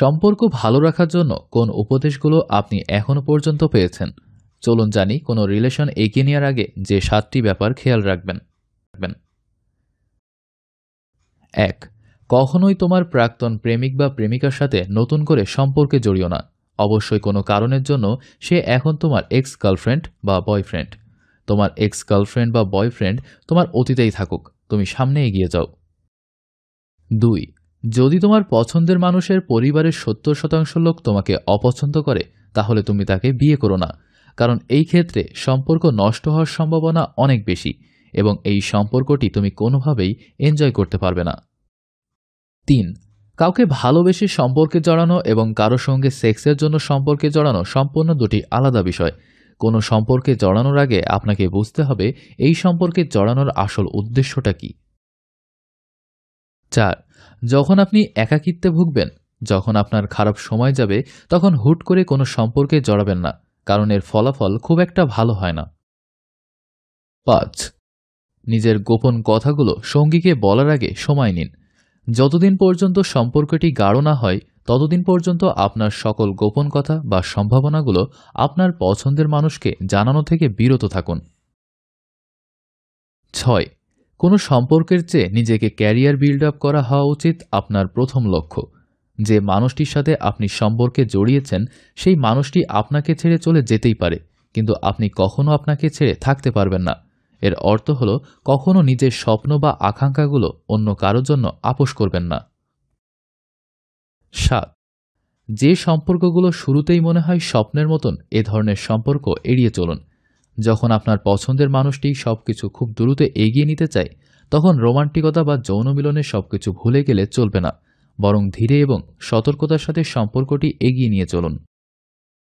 সম্পর্ক ভালো রাখার জন্য কোন উপদেশগুলো আপনি এখনও পর্যন্ত পেয়েছেন চলুন জানি কোনো রিলেশন এগিয়ে নেওয়ার আগে যে সাতটি ব্যাপার খেয়াল রাখবেন রাখবেন এক কখনোই তোমার প্রাক্তন প্রেমিক বা প্রেমিকার সাথে নতুন করে সম্পর্কে জড়িও না অবশ্যই কোনো কারণের জন্য সে এখন তোমার এক্স গার্লফ্রেন্ড বা বয়ফ্রেন্ড তোমার এক্স গার্লফ্রেন্ড বা বয়ফ্রেন্ড তোমার অতীতেই থাকুক তুমি সামনে এগিয়ে যাও দুই যদি তোমার পছন্দের মানুষের পরিবারের সত্তর শতাংশ লোক তোমাকে অপছন্দ করে তাহলে তুমি তাকে বিয়ে করো না কারণ এই ক্ষেত্রে সম্পর্ক নষ্ট হওয়ার সম্ভাবনা অনেক বেশি এবং এই সম্পর্কটি তুমি কোনোভাবেই এনজয় করতে পারবে না তিন কাউকে ভালোবেসে সম্পর্কে জড়ানো এবং কারো সঙ্গে সেক্সের জন্য সম্পর্কে জড়ানো সম্পূর্ণ দুটি আলাদা বিষয় কোনো সম্পর্কে জড়ানোর আগে আপনাকে বুঝতে হবে এই সম্পর্কে জড়ানোর আসল উদ্দেশ্যটা কী চার যখন আপনি একাকিত্বে ভুগবেন যখন আপনার খারাপ সময় যাবে তখন হুট করে কোনো সম্পর্কে জড়াবেন না কারণ এর ফলাফল খুব একটা ভালো হয় না পাঁচ নিজের গোপন কথাগুলো সঙ্গীকে বলার আগে সময় নিন যতদিন পর্যন্ত সম্পর্কটি গাঢ় না হয় ততদিন পর্যন্ত আপনার সকল গোপন কথা বা সম্ভাবনাগুলো আপনার পছন্দের মানুষকে জানানো থেকে বিরত থাকুন ছয় কোনো সম্পর্কের চেয়ে নিজেকে ক্যারিয়ার বিল্ড আপ করা হওয়া উচিত আপনার প্রথম লক্ষ্য যে মানুষটির সাথে আপনি সম্পর্কে জড়িয়েছেন সেই মানুষটি আপনাকে ছেড়ে চলে যেতেই পারে কিন্তু আপনি কখনও আপনাকে ছেড়ে থাকতে পারবেন না এর অর্থ হলো কখনও নিজের স্বপ্ন বা আকাঙ্ক্ষাগুলো অন্য কারোর জন্য আপোষ করবেন না সাত যে সম্পর্কগুলো শুরুতেই মনে হয় স্বপ্নের মতন এ ধরনের সম্পর্ক এড়িয়ে চলুন যখন আপনার পছন্দের মানুষটি সব কিছু খুব দ্রুত এগিয়ে নিতে চায় তখন রোমান্টিকতা বা যৌন মিলনের সব কিছু ভুলে গেলে চলবে না বরং ধীরে এবং সতর্কতার সাথে সম্পর্কটি এগিয়ে নিয়ে চলুন